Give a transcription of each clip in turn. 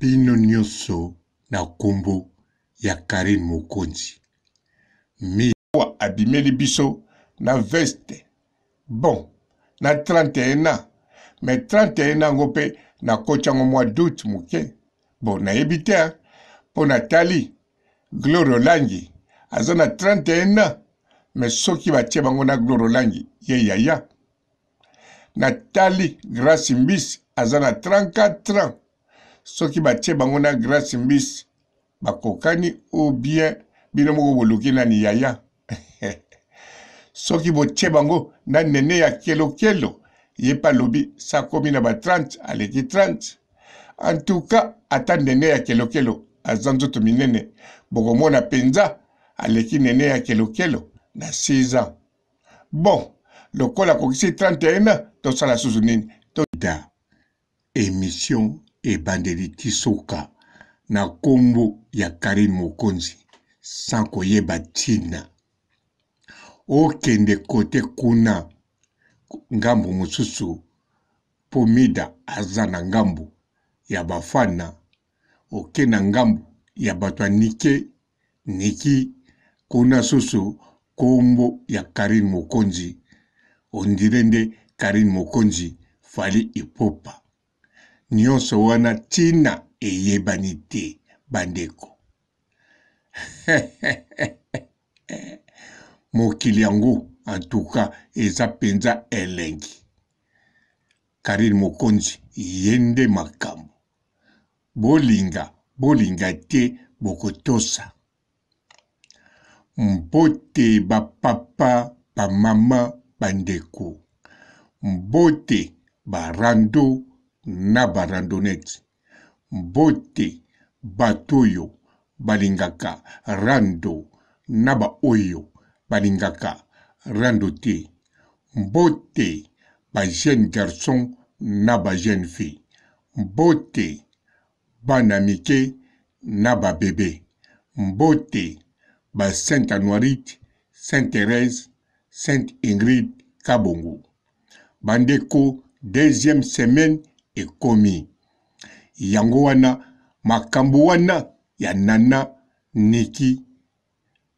Bino nyonso na nkombo ya Karim Mokonzi. Mi abimeli biso na veste bon na 31 ans me 31 yango mpe nakotiango mwa doute moke bon nayebi te mpo natali glore olangi aza na 31 ans me soki batie bango na glore olangi ye yaya natali grace mbisi aza na 34 ans soki batie bango na grace mbisi bakokani ou bien bino moko boluki nani yaya soki botie bango na nene ya kelokelo ye mpe alobi sakomi na ba 30 aleki 30 antuka ata nene ya kelokelo aza nzoto minene bokomona mpenza aleki nene ya kelokelo na 6 ans bon lokola akokisi 31 tosala susu nini toda émission ebandeli kisoka na nkombo ya karine mokonzi san koyeba ntina okende kote kuna ngambu mosusu mpo mida aza na ngambu ya bafana oke na ngambu ya bato ya nike niki kuna susu nkombo ya karine mokonzi ondire nde karine mokonzi fali ipopa nyonso wana ntina eyebani te bandeko mokili yango antuka eza mpenza elengi karine mokonzi ye nde makambo bolinga bolinga te bokotosa mbote bapapa bamama bandeko mbote barando n'abandonnete mbote bato oyo balingaka rando na baoyo balingaka rando te mbote bajeune garçon na bajeune fille mbote bana mike na babebe mbote ba sainte anoirite sainte therese sainte ingrid kabongo bandeko deuxième semaine ekomi yango wana makambo wana ya nana niki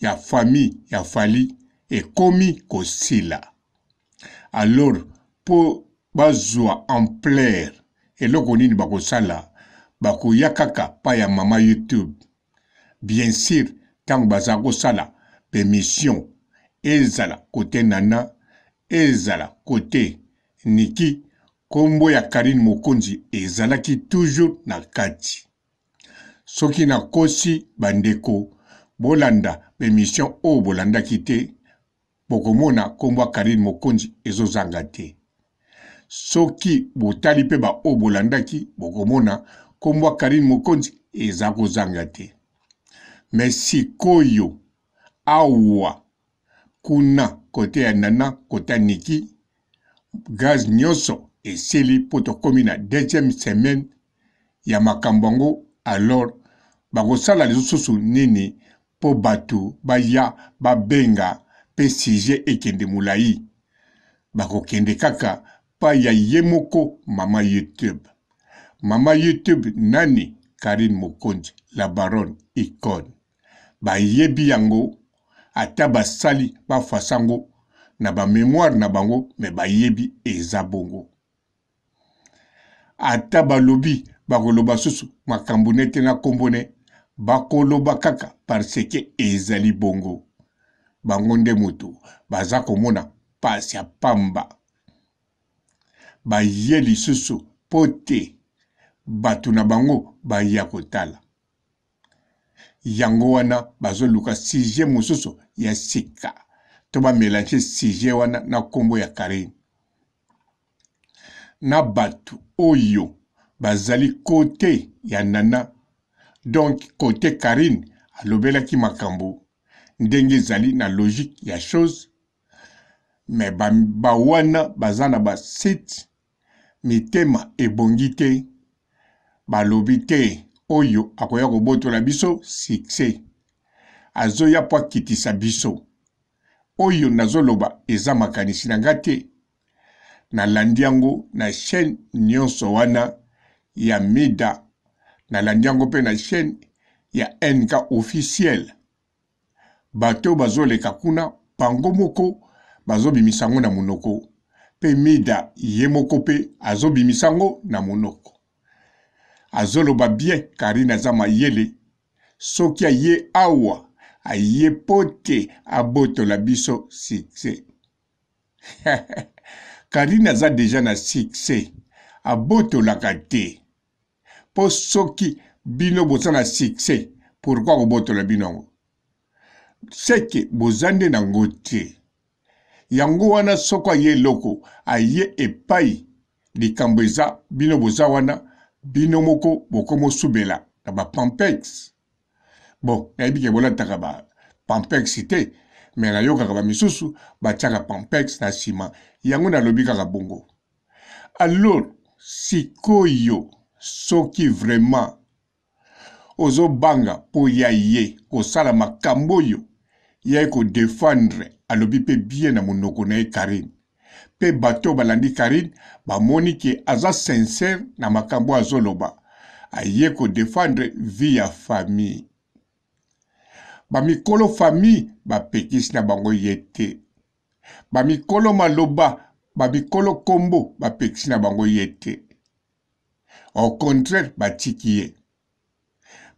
ya fami ya fali ekomi kosila alors mpo bazwa ampleur eloko nini bakosala bakoya kaka pa ya mama youtube bien sur ntango bazala kosala bemission ezala kote nana ezala kote niki nkombo ya karine mokonzi ezalaki toujours na kati soki nakosi bandeko bolanda bemission oyo bolandaki te bokomona nkombo ya karine mokonzi ezozanga te soki botali mpe baoyo bolandaki bokomona nkombo ya karine mokonzi eza kozanga te me sikoyo awa kuna kote ya nana kote ya niki gaz nyonso esili mpo tokómi na deuxième semaine ya makambo yango alors bakosala lisusu nini mpo bato baya babenga mpe sujet ekende molai bakokende kaka pai ya ye moko mama youtube mama youtube nani karine mokonzi la baronne icone bayebi yango ata basali bafasa yango na bamemoire na bango me bayebi eza bongo ata balobi bakoloba susu makambo nete na nkombo ne bakoloba kaka parseke ezali bongo bango nde moto baza komona pasi ya pamba baye lisusu mpo te bato na bango baya kotala yango wana bazoluka sujet mosusu ya sika to bamelange sujet wana na nkombo ya karine na bato oyo bazali kote ya nana donk kote karine alobelaki makambo ndenge ezali na logique ya chose me bawana ba baza na basite mitema ebongi te balobi te oyo akoya kobotola biso sukse azoya mpo akitisa biso oyo nazoloba eza makanisi na nga te nalandi yango na chaîne nyonso wana ya mida nalandi yango mpe na chaîne ya nk officiel bato oyo bazoleka kuna pango moko bazobimisa yango na monoko mpe mida ye moko mpe azobimisa yango na monoko azoloba bien karine aza mayele soki aye awa aye po te abotola biso sukse karine aza deja na succès abotolaka te mpo soki bino boza na succès pourkui kobotola bino yango seke boza nde nango te yango wana soko aye eloko aye epai likambo eza bino boza wana bino moko bokomosubela na bapampex bon nayebi ke bolataka bapampex te me nayokaka bamisusu batiaka pampex na nsima yango nalobi kaka bongo alors sikoyo soki vraiment ozobanga mpo ya ye kosala makambo oyo ye kodefendre alobi mpe bien na monoko na ye karine mpe bato oyo balandi karine bamoni ke aza sincere na makambo azoloba aye kodefendre vi ya famille bamikolo fami bapekisi na bango ye te bamikolo maloba bamikolo nkombo bapekisi na bango ye te au contraire batiki ye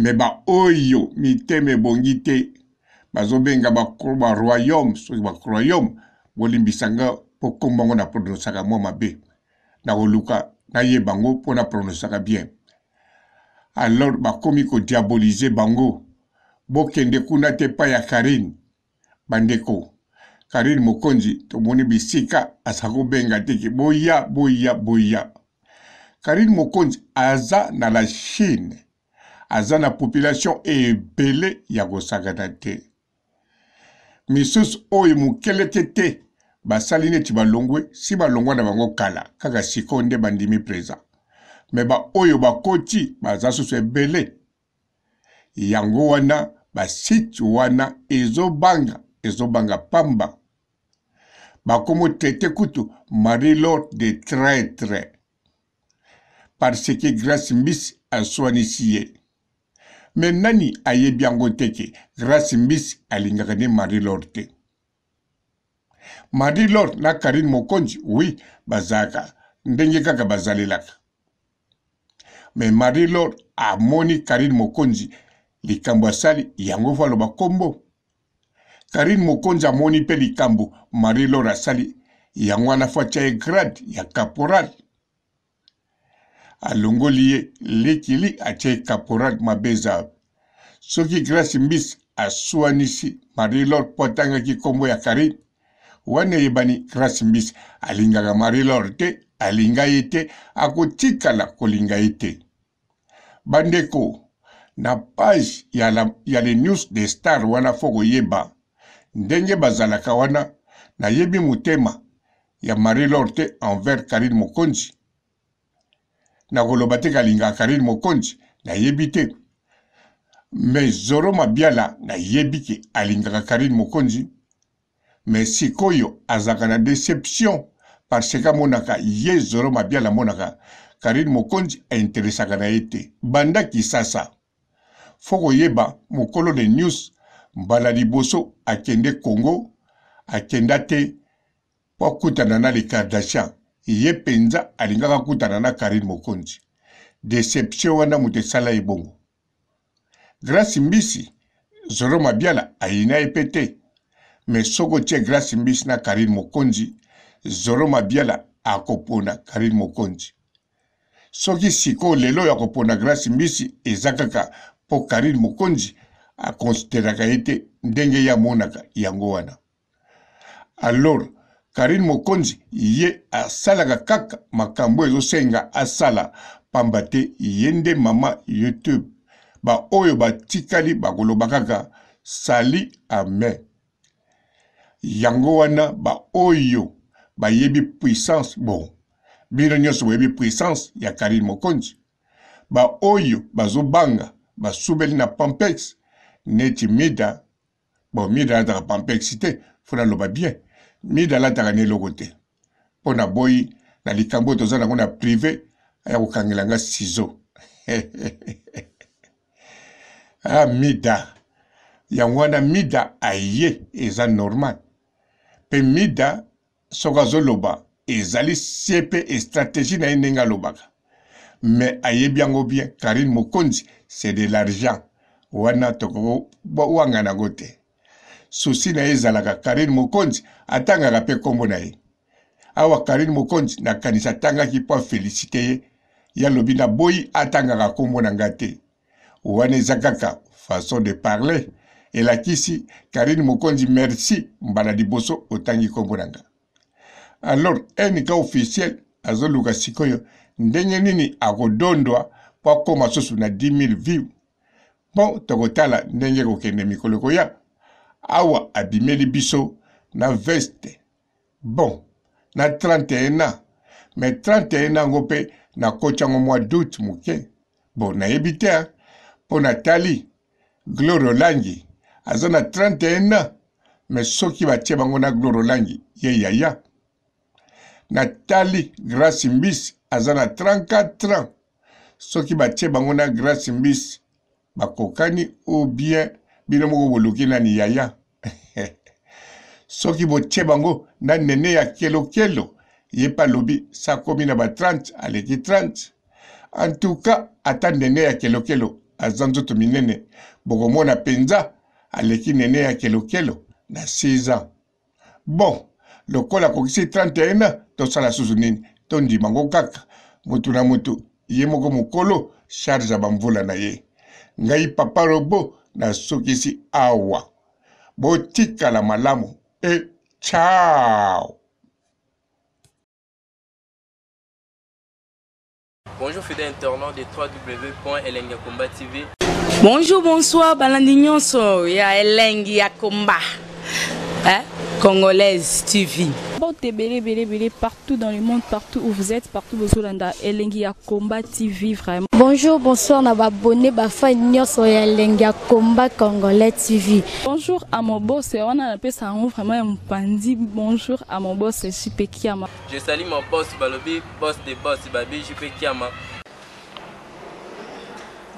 me baoyo mitema ebongi te bazobenga baroyaume soki baroyaume bolimbisanga mpo kombango na pronosaka mwa mabe na koluka naye bango mpo na pronosaka bien alors bakomi kodiabolize bango bokende kuna te epai ya karine bandeko karine mokonzi tomoni bisika aza kobenga teke boya boya boya karine mokonzi aza na la chine aza na population ebele ya kosakana te misusu oyo mokeleke te basali neti balongwe si balongwa na bango kala kaka sikoyo nde bandimi mpreza me baoyo bakoti baza susu ebele yango wana basite wana ezobanga ezobanga pamba bakomotraite kutu marie lord de traître parce que grace mbisi aswanisi ye me nani ayebi yango te ke grace mbisi alingaka nde marie lord te marie lord na karine mokonzi wi bazalaka ndenge kaka bazalelaka me marie lord amoni karine mokonzi likambo asali yango vo aloba nkombo karine mokonzi amoni mpe likambo marie lor asali yango wana fo atya ye grade ya caporal alongoli ye lekili atya ye caporal mabeza soki grace mbisi aswanisi marie lor mpo atangaki nkombo ya karine wana eyebani grace mbisi alingaka marie lor te alinga ye te akotikala kolinga ye te bandeko na page ya, la, ya le news de star wana fo koyeba ndenge bazalaka wana nayebi motema ya marie lor te envers karine mokonzi nakoloba te kalingaka karine mokonzi nayebi te me zoro mabiala nayebiki alingaka karine mokonzi me sikoyo azalaka na deception parce ke amonaka ye zoro mabiala amonaka karine mokonzi ainteresaka na ye te banda kisasa fo koyeba mokolo de nyonso mbala liboso akende kongo akenda te mpo akutana na le kardashian ye mpenza alingaka akutana na karine mokonzi deception wana moto esala ye bongo grasi mbisi zoro mabiala ayina ye mpe te me soki otie grasi mbisi na karine mokonzi zoro mabiala akopona karine mokonzi soki sikoyo lelo ya kopona grasi mbisi eza kaka mpo karine mokonzi akonsideraka ye te ndenge ye amonaka yango wana alors karine mokonzi ye asalaka kaka makambo ezosenga asala pamba te ye nde mama youtube baoyo batikali bakoloba kaka sali amen yango wana baoyo bayebi puissance bon bino nyonso boyebi puissance ya karine mokonzi baoyo bazobanga basubeli na pampex neti mida bon mida alataka pampex te fo naloba bien mida alataka na eloko te mpo naboyi na likambo oyo toza nango na prive ya kokangela nga sizo ah mida yango wana mida aye eza normal mpe mida soki azoloba ezali sie mpe estratégie na ye ndenge alobaka mais a ye biango bien karine mokonzi c'est de l'argent wana tokowanganango te susi na ye ezalaka karine mokonzi atangaka mpe nkombo na ye awa karine mokonzi nakanisa atangaki mpo afélisite ye ye alobi naboyi atangaka nkombo na nga te wana eza kaka façon de parler elakisi karine mokonzi merci mbala liboso otangi nkombo na nga alors enika officiel azoluka sikoyo ndenye nini akodondwa kwakoma susu na 10000 view mpo tokotala ndenge kokende mikolo koya awa abimeli biso na veste bon na 31 ans me 31 yango mpe nakotiango mwa doute moke bon nayebi te mpo natali glore olangi aza na 31 ans me soki batie bango na glore olangi ye yaya natali grace mbisi aza na 34 ans soki batie bango na grace mbisi bakokani ou bien bino moko boluki nani yaya soki botie bango na nene ya kelokelo ye mpe alobi sa komi na ba 30 aleki 30 en tout cas ata nene ya kelokelo aza nzoto minene bokomona mpenza aleki nene ya kelokelo na 6 ans bon lokola akokisi 31 tosala susu nini tondima ngo kaka motu na moto ye moko mokolo charge ya bamvula na ye ngai papa robo nasokisi awa botikala malamu e chao Bonjour fidèle internaute de www.elengiakomba TV. Bonjour, bonsoir, balandi nyonso ya Elengiakomba. Hein? Eh? Congolaise TV. partout dans le monde, partout où vous êtes, partout où vous êtes, Elengi Combat TV vraiment. Bonjour, bonsoir, na abonné bafa nyoso ya Elengi Combat Congolais TV. Bonjour à mon boss, on a appelé ça vraiment un pandi. Bonjour à mon boss, Jipe Kiama. Je salue mon boss Balobi, boss des boss Babi Jipe Kiama.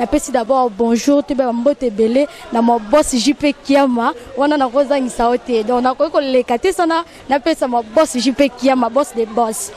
napesi d'abord bonjour toyebeba mbote ebele na mabosi jp kiama wana nakozangisa yo te donc nakoki koleka te sana napesa mabosi jp kiama bosi de bosi